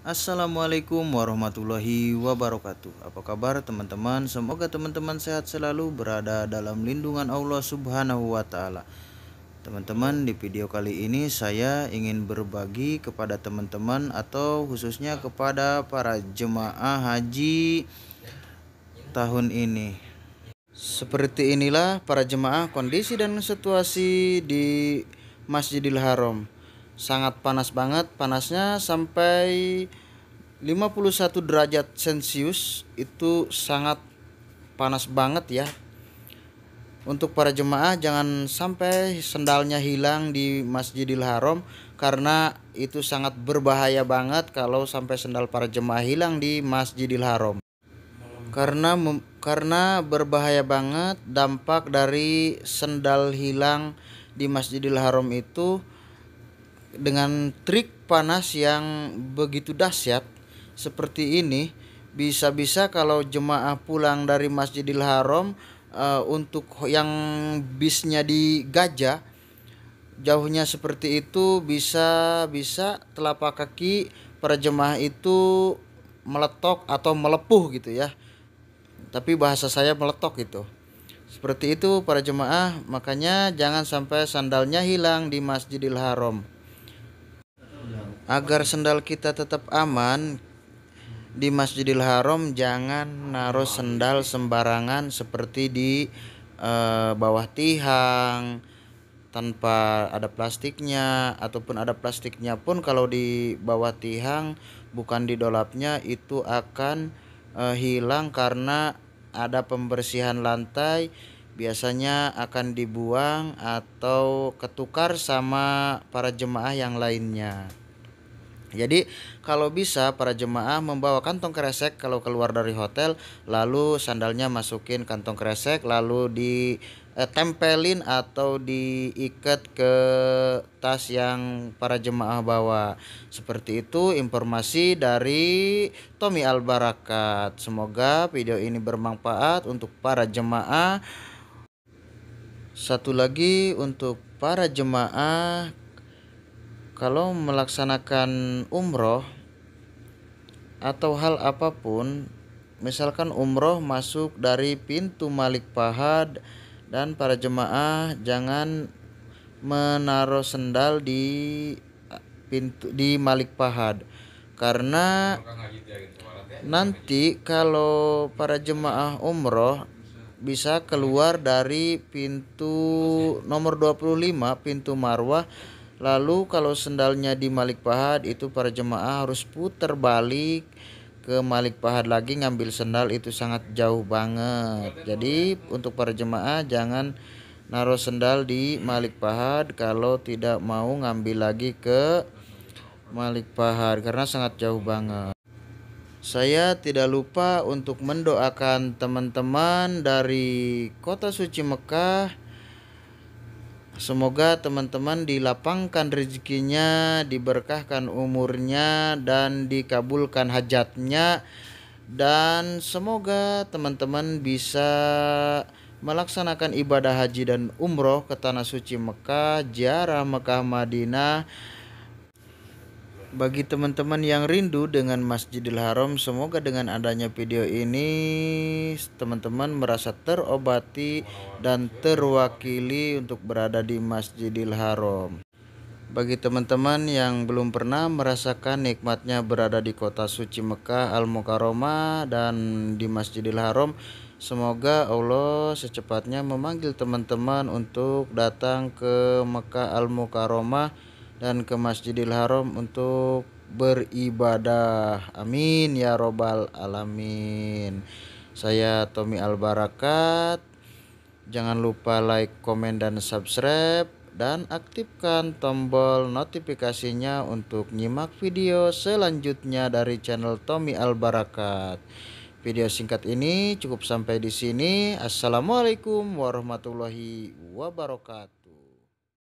Assalamualaikum warahmatullahi wabarakatuh. Apa kabar teman-teman? Semoga teman-teman sehat selalu berada dalam lindungan Allah Subhanahu wa taala. Teman-teman, di video kali ini saya ingin berbagi kepada teman-teman atau khususnya kepada para jemaah haji tahun ini. Seperti inilah para jemaah kondisi dan situasi di Masjidil Haram sangat panas banget panasnya sampai 51 derajat celcius itu sangat panas banget ya untuk para jemaah jangan sampai sendalnya hilang di Masjidil Haram karena itu sangat berbahaya banget kalau sampai sendal para jemaah hilang di Masjidil Haram. Karena karena berbahaya banget dampak dari sendal hilang di Masjidil Haram itu dengan trik panas yang begitu dahsyat seperti ini bisa-bisa kalau jemaah pulang dari Masjidil Haram uh, untuk yang bisnya di Gajah jauhnya seperti itu bisa bisa telapak kaki para jemaah itu meletok atau melepuh gitu ya tapi bahasa saya meletok itu seperti itu para jemaah makanya jangan sampai sandalnya hilang di Masjidil Haram agar sendal kita tetap aman di Masjidil Haram jangan naruh sendal sembarangan seperti di uh, bawah tiang tanpa ada plastiknya ataupun ada plastiknya pun kalau di bawah tiang bukan di dolapnya itu akan uh, hilang karena ada pembersihan lantai biasanya akan dibuang atau ketukar sama para jemaah yang lainnya. Jadi kalau bisa para jemaah membawa kantong kresek kalau keluar dari hotel lalu sandalnya masukin kantong kresek lalu ditempelin eh, tempelin atau diikat ke tas yang para jemaah bawa. Seperti itu informasi dari Tommy Albarakat. Semoga video ini bermanfaat untuk para jemaah. Satu lagi untuk para jemaah kalau melaksanakan umroh atau hal apapun misalkan umroh masuk dari pintu Malik Pahad dan para jemaah jangan menaruh sendal di pintu di Malik Pahad karena nanti kalau para jemaah umroh bisa keluar dari pintu nomor 25 pintu Marwah Lalu kalau sendalnya di Malik Pahat itu para jemaah harus putar balik ke Malik Pahat lagi ngambil sendal itu sangat jauh banget. Jadi untuk para jemaah jangan naruh sendal di Malik Pahat kalau tidak mau ngambil lagi ke Malik Pahat karena sangat jauh banget. Saya tidak lupa untuk mendoakan teman-teman dari kota suci Mekah Semoga teman-teman dilapangkan rezekinya, diberkahkan umurnya, dan dikabulkan hajatnya. Dan semoga teman-teman bisa melaksanakan ibadah haji dan umroh ke tanah suci Mekah, Jarah Mekah Madinah bagi teman-teman yang rindu dengan Masjidil Haram, semoga dengan adanya video ini teman-teman merasa terobati dan terwakili untuk berada di Masjidil Haram. Bagi teman-teman yang belum pernah merasakan nikmatnya berada di kota suci Mekah Al-Mukarramah dan di Masjidil Haram, Semoga Allah secepatnya memanggil teman-teman untuk datang ke Mekah Al-Mukarramah dan ke Masjidil Haram untuk beribadah. Amin ya robbal alamin. Saya Tommy Albarakat. Jangan lupa like, komen dan subscribe dan aktifkan tombol notifikasinya untuk nyimak video selanjutnya dari channel Tommy Albarakat. Video singkat ini cukup sampai di sini. Assalamualaikum warahmatullahi wabarakatuh.